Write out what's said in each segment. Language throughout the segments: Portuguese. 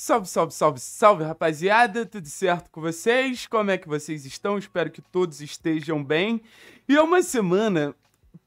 Salve, salve, salve, salve, rapaziada! Tudo certo com vocês? Como é que vocês estão? Espero que todos estejam bem. E é uma semana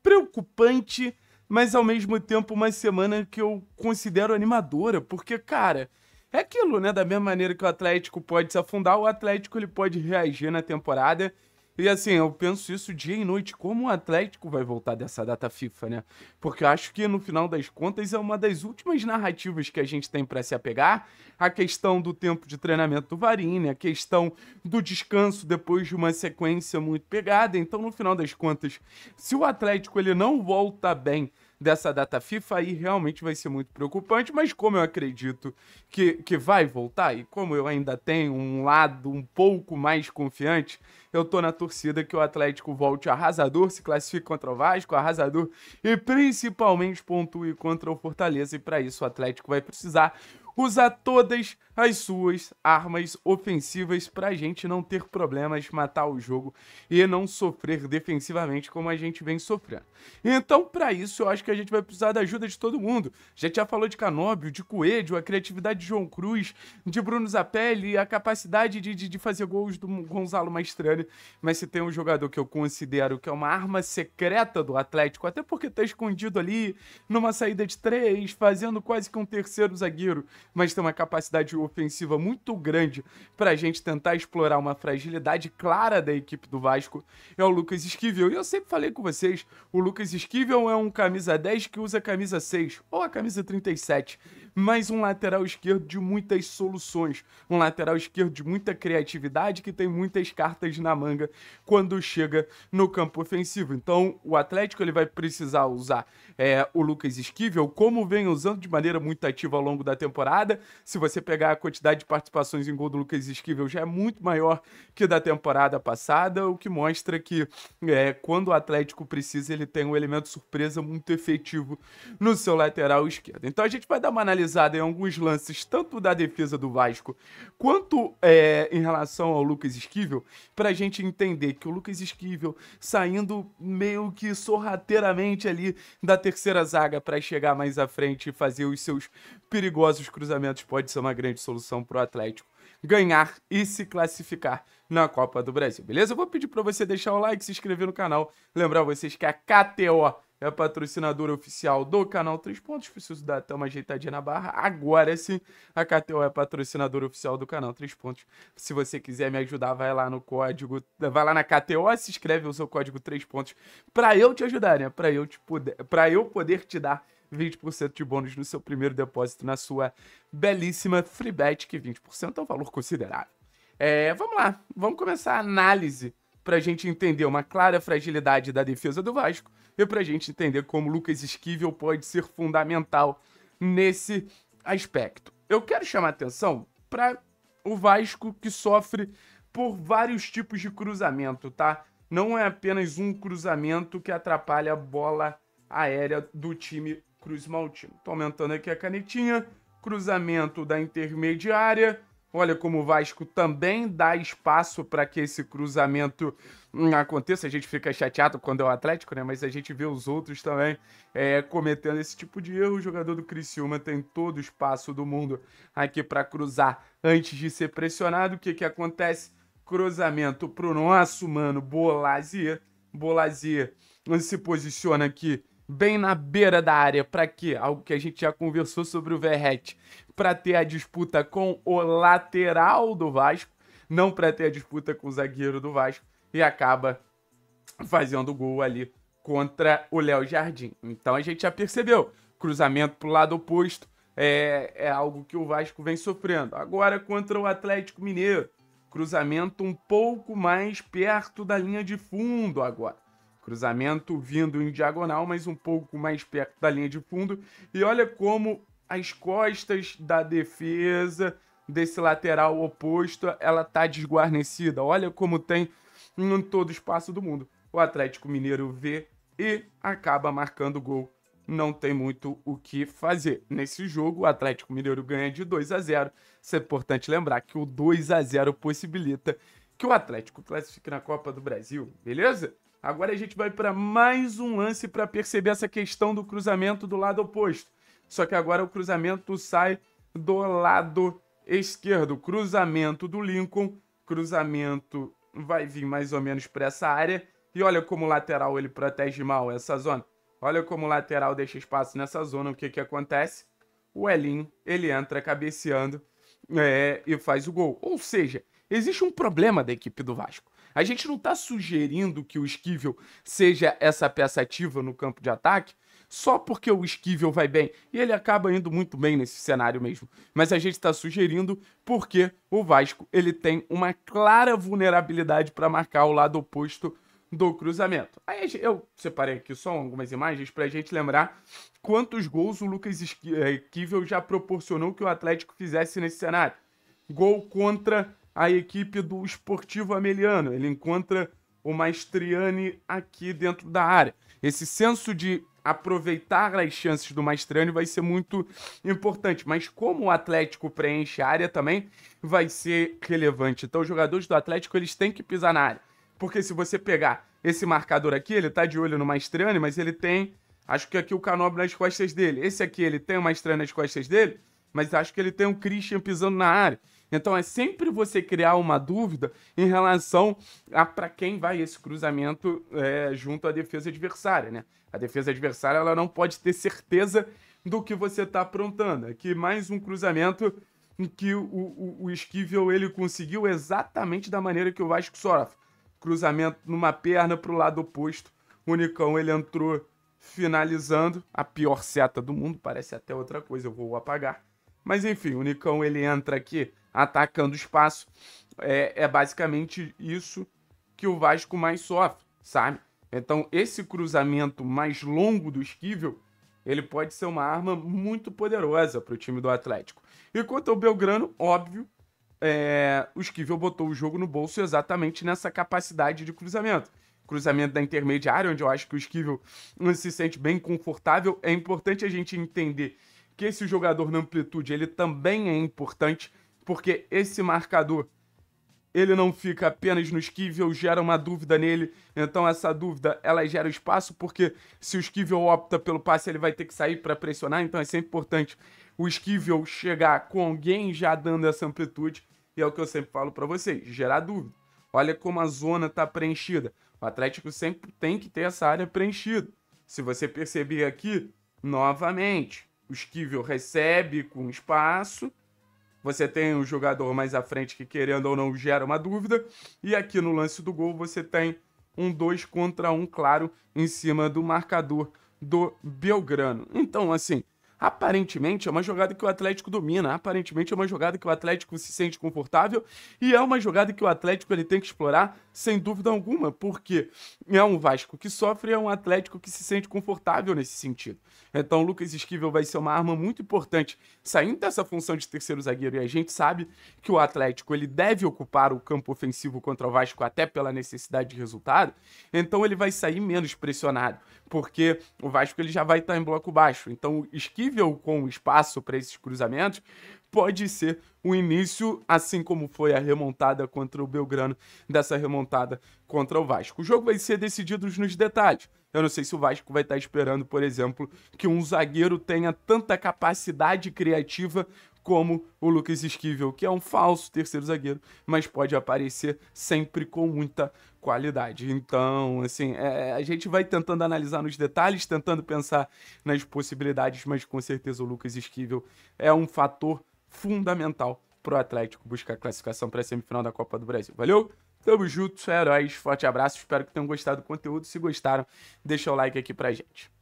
preocupante, mas ao mesmo tempo uma semana que eu considero animadora, porque, cara, é aquilo, né? Da mesma maneira que o Atlético pode se afundar, o Atlético ele pode reagir na temporada e assim, eu penso isso dia e noite. Como o Atlético vai voltar dessa data FIFA, né? Porque eu acho que no final das contas é uma das últimas narrativas que a gente tem para se apegar. A questão do tempo de treinamento do Varini, né? a questão do descanso depois de uma sequência muito pegada. Então, no final das contas, se o Atlético ele não volta bem dessa data FIFA, aí realmente vai ser muito preocupante, mas como eu acredito que, que vai voltar, e como eu ainda tenho um lado um pouco mais confiante, eu tô na torcida que o Atlético volte arrasador, se classifique contra o Vasco, arrasador, e principalmente pontue contra o Fortaleza, e para isso o Atlético vai precisar usa todas as suas armas ofensivas para a gente não ter problemas, matar o jogo e não sofrer defensivamente como a gente vem sofrendo. Então, para isso, eu acho que a gente vai precisar da ajuda de todo mundo. A gente já falou de Canóbio, de Coelho, a criatividade de João Cruz, de Bruno Zapelli, a capacidade de, de, de fazer gols do Gonzalo Maestrani, mas se tem um jogador que eu considero que é uma arma secreta do Atlético, até porque está escondido ali numa saída de três, fazendo quase que um terceiro zagueiro mas tem uma capacidade ofensiva muito grande para a gente tentar explorar uma fragilidade clara da equipe do Vasco, é o Lucas Esquivel. E eu sempre falei com vocês, o Lucas Esquivel é um camisa 10 que usa camisa 6 ou a camisa 37, mas um lateral esquerdo de muitas soluções, um lateral esquerdo de muita criatividade que tem muitas cartas na manga quando chega no campo ofensivo. Então, o Atlético ele vai precisar usar é, o Lucas Esquivel, como vem usando de maneira muito ativa ao longo da temporada temporada. Se você pegar a quantidade de participações em gol do Lucas Esquivel, já é muito maior que da temporada passada, o que mostra que é, quando o Atlético precisa, ele tem um elemento surpresa muito efetivo no seu lateral esquerdo. Então a gente vai dar uma analisada em alguns lances, tanto da defesa do Vasco quanto é, em relação ao Lucas Esquivel, para a gente entender que o Lucas Esquivel saindo meio que sorrateiramente ali da terceira zaga para chegar mais à frente e fazer os seus perigosos cruzamentos cruzamentos pode ser uma grande solução para o Atlético ganhar e se classificar na Copa do Brasil, beleza? Eu vou pedir para você deixar o like, se inscrever no canal, lembrar vocês que a KTO é a patrocinadora oficial do canal 3 Pontos. Preciso dar até uma ajeitadinha na barra. Agora sim, a KTO é a patrocinadora oficial do canal 3 Pontos. Se você quiser me ajudar, vai lá no código, vai lá na KTO, se inscreve, usa o código 3 Pontos para eu te ajudar, né? Para eu te poder, para eu poder te dar 20% de bônus no seu primeiro depósito na sua belíssima FreeBet, que 20% é um valor considerável. É, vamos lá, vamos começar a análise para a gente entender uma clara fragilidade da defesa do Vasco e para a gente entender como Lucas Esquivel pode ser fundamental nesse aspecto. Eu quero chamar atenção para o Vasco que sofre por vários tipos de cruzamento, tá? Não é apenas um cruzamento que atrapalha a bola aérea do time Cruz Maltino. Tô aumentando aqui a canetinha. Cruzamento da intermediária. Olha como o Vasco também dá espaço para que esse cruzamento hum, aconteça. A gente fica chateado quando é o Atlético, né? Mas a gente vê os outros também é, cometendo esse tipo de erro. O jogador do Criciúma tem todo o espaço do mundo aqui para cruzar antes de ser pressionado. O que, que acontece? Cruzamento para o nosso mano Bolazier. Bolazier se posiciona aqui bem na beira da área. Para quê? Algo que a gente já conversou sobre o Verrete, Para ter a disputa com o lateral do Vasco, não para ter a disputa com o zagueiro do Vasco. E acaba fazendo gol ali contra o Léo Jardim. Então a gente já percebeu. Cruzamento para o lado oposto é, é algo que o Vasco vem sofrendo. Agora contra o Atlético Mineiro cruzamento um pouco mais perto da linha de fundo agora. Cruzamento vindo em diagonal, mas um pouco mais perto da linha de fundo. E olha como as costas da defesa desse lateral oposto, ela tá desguarnecida. Olha como tem em todo o espaço do mundo. O Atlético Mineiro vê e acaba marcando gol. Não tem muito o que fazer. Nesse jogo, o Atlético Mineiro ganha de 2 a 0. Isso é importante lembrar que o 2 a 0 possibilita que o Atlético classifique na Copa do Brasil, beleza? Agora a gente vai para mais um lance para perceber essa questão do cruzamento do lado oposto. Só que agora o cruzamento sai do lado esquerdo. Cruzamento do Lincoln, cruzamento vai vir mais ou menos para essa área. E olha como o lateral ele protege mal essa zona. Olha como o lateral deixa espaço nessa zona. O que, que acontece? O Elinho ele entra cabeceando é, e faz o gol. Ou seja, existe um problema da equipe do Vasco. A gente não está sugerindo que o esquivel seja essa peça ativa no campo de ataque só porque o esquivel vai bem. E ele acaba indo muito bem nesse cenário mesmo. Mas a gente está sugerindo porque o Vasco ele tem uma clara vulnerabilidade para marcar o lado oposto do cruzamento. Aí eu separei aqui só algumas imagens para a gente lembrar quantos gols o Lucas Esquivel eh, já proporcionou que o Atlético fizesse nesse cenário. Gol contra a equipe do Esportivo Ameliano. Ele encontra o Maestriani aqui dentro da área. Esse senso de aproveitar as chances do Maestriani vai ser muito importante, mas como o Atlético preenche a área também vai ser relevante. Então os jogadores do Atlético eles têm que pisar na área, porque se você pegar esse marcador aqui, ele tá de olho no Maestriani, mas ele tem, acho que aqui o Canobre nas costas dele. Esse aqui ele tem o Maestriani nas costas dele, mas acho que ele tem o Christian pisando na área. Então é sempre você criar uma dúvida em relação a para quem vai esse cruzamento é, junto à defesa adversária, né? A defesa adversária ela não pode ter certeza do que você está aprontando. Aqui é mais um cruzamento em que o, o, o Esquivel ele conseguiu exatamente da maneira que o Vasco sofre. Cruzamento numa perna para o lado oposto. O Nicão ele entrou finalizando a pior seta do mundo, parece até outra coisa, eu vou apagar. Mas enfim, o Nicão ele entra aqui atacando espaço. É, é basicamente isso que o Vasco mais sofre, sabe? Então, esse cruzamento mais longo do esquivel ele pode ser uma arma muito poderosa para o time do Atlético. E quanto ao Belgrano, óbvio, é, o Esquivel botou o jogo no bolso exatamente nessa capacidade de cruzamento. Cruzamento da intermediária, onde eu acho que o Esquivel hum, se sente bem confortável. É importante a gente entender que esse jogador na amplitude ele também é importante porque esse marcador ele não fica apenas no Esquivel, gera uma dúvida nele. Então essa dúvida, ela gera espaço, porque se o Esquivel opta pelo passe, ele vai ter que sair para pressionar. Então é sempre importante o Esquivel chegar com alguém já dando essa amplitude. E é o que eu sempre falo para vocês, gerar dúvida. Olha como a zona está preenchida. O Atlético sempre tem que ter essa área preenchida. Se você perceber aqui, novamente, o Esquivel recebe com espaço você tem um jogador mais à frente que, querendo ou não, gera uma dúvida. E aqui no lance do gol, você tem um 2 contra 1, um, claro, em cima do marcador do Belgrano. Então, assim, Aparentemente é uma jogada que o Atlético domina, aparentemente é uma jogada que o Atlético se sente confortável e é uma jogada que o Atlético ele tem que explorar sem dúvida alguma, porque é um Vasco que sofre, é um Atlético que se sente confortável nesse sentido. Então o Lucas Esquivel vai ser uma arma muito importante saindo dessa função de terceiro zagueiro e a gente sabe que o Atlético ele deve ocupar o campo ofensivo contra o Vasco até pela necessidade de resultado, então ele vai sair menos pressionado, porque o Vasco ele já vai estar em bloco baixo. Então o Esquivel possível com espaço para esses cruzamentos, pode ser o início, assim como foi a remontada contra o Belgrano, dessa remontada contra o Vasco. O jogo vai ser decidido nos detalhes. Eu não sei se o Vasco vai estar esperando, por exemplo, que um zagueiro tenha tanta capacidade criativa como o Lucas Esquivel, que é um falso terceiro zagueiro, mas pode aparecer sempre com muita qualidade. Então, assim, é, a gente vai tentando analisar nos detalhes, tentando pensar nas possibilidades, mas com certeza o Lucas Esquivel é um fator fundamental para o Atlético buscar classificação para a semifinal da Copa do Brasil. Valeu? Tamo junto, heróis. Forte abraço. Espero que tenham gostado do conteúdo. Se gostaram, deixa o like aqui pra gente.